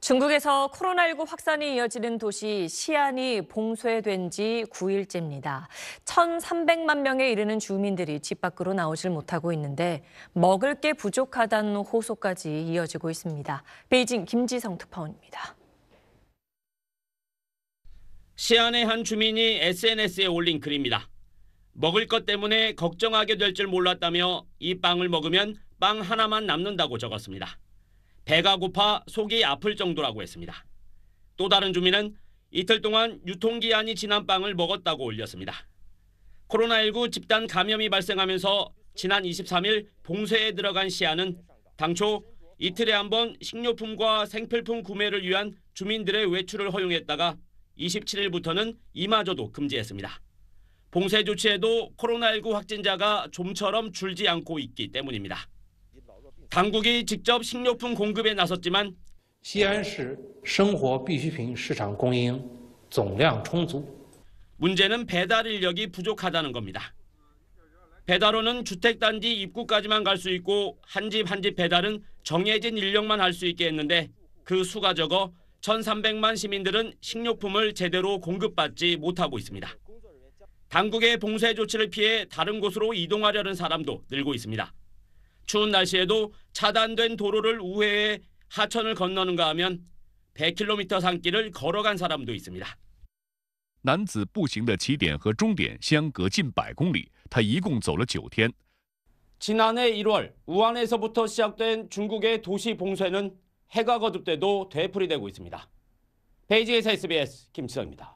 중국에서 코로나19 확산이 이어지는 도시 시안이 봉쇄된 지 9일째입니다. 1,300만 명에 이르는 주민들이 집 밖으로 나오질 못하고 있는데 먹을 게 부족하다는 호소까지 이어지고 있습니다. 베이징 김지성 특파원입니다. 시안의 한 주민이 SNS에 올린 글입니다. 먹을 것 때문에 걱정하게 될 줄 몰랐다며 이 빵을 먹으면 빵 하나만 남는다고 적었습니다. 배가 고파 속이 아플 정도라고 했습니다. 또 다른 주민은 이틀 동안 유통기한이 지난 빵을 먹었다고 올렸습니다. 코로나19 집단 감염이 발생하면서 지난 23일 봉쇄에 들어간 시안은 당초 이틀에 한 번 식료품과 생필품 구매를 위한 주민들의 외출을 허용했다가 27일부터는 이마저도 금지했습니다. 봉쇄 조치에도 코로나19 확진자가 좀처럼 줄지 않고 있기 때문입니다. 당국이 직접 식료품 공급에 나섰지만 문제는 배달 인력이 부족하다는 겁니다. 배달원은 주택단지 입구까지만 갈 수 있고 한집 한집 한 집 배달은 정해진 인력만 할 수 있게 했는데 그 수가 적어 1,300만 시민들은 식료품을 제대로 공급받지 못하고 있습니다. 당국의 봉쇄 조치를 피해 다른 곳으로 이동하려는 사람도 늘고 있습니다. 추운 날씨에도 차단된 도로를 우회해 하천을 건너는가 하면 100km 산길을 걸어간 사람도 있습니다. 男子步行的起点和终点相隔近百公里他一共走了9天 지난해 1월 우한에서부터 시작된 중국의 도시 봉쇄는 해가 거듭돼도 되풀이되고 있습니다. 베이징에서 SBS 김치성입니다.